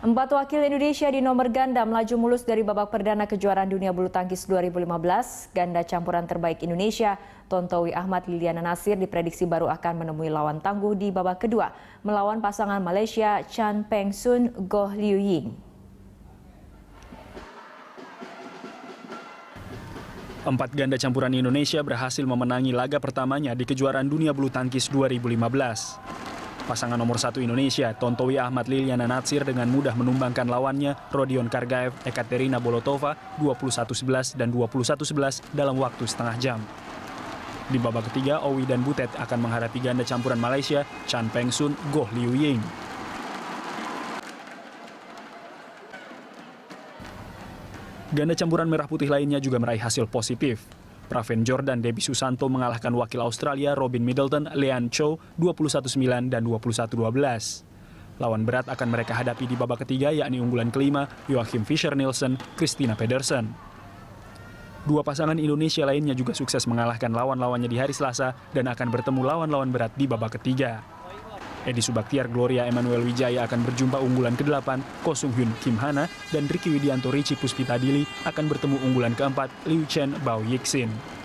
Empat wakil Indonesia di nomor ganda melaju mulus dari babak perdana kejuaraan dunia bulu tangkis 2015. Ganda campuran terbaik Indonesia, Tontowi Ahmad Liliana Nasir diprediksi baru akan menemui lawan tangguh di babak kedua melawan pasangan Malaysia Chan Peng Sun Goh Liu Ying. Empat ganda campuran Indonesia berhasil memenangi laga pertamanya di kejuaraan dunia bulu tangkis 2015. Pasangan nomor satu Indonesia, Tontowi Ahmad Liliana Natsir dengan mudah menumbangkan lawannya Rodion Kargaev Ekaterina Bolotova 21-11 dan 21-11 dalam waktu setengah jam. Di babak ketiga, Owi dan Butet akan menghadapi ganda campuran Malaysia, Chan Peng Sun, Goh Liu Ying. Ganda campuran merah putih lainnya juga meraih hasil positif. Praven Jordan Debbie Susanto mengalahkan wakil Australia Robin Middleton, Leanne Cho 21-9 dan 21-12. Lawan berat akan mereka hadapi di babak ketiga yakni unggulan kelima Joachim Fischer-Nielsen, Christina Pedersen. Dua pasangan Indonesia lainnya juga sukses mengalahkan lawan-lawannya di hari Selasa dan akan bertemu lawan-lawan berat di babak ketiga. Edi Subaktiar Gloria Emanuel Wijaya akan berjumpa unggulan ke-8 Ko Hyun Kim Hana dan Ricky Widianto Ricci Dili akan bertemu unggulan keempat Liu Chen Bao Yixin.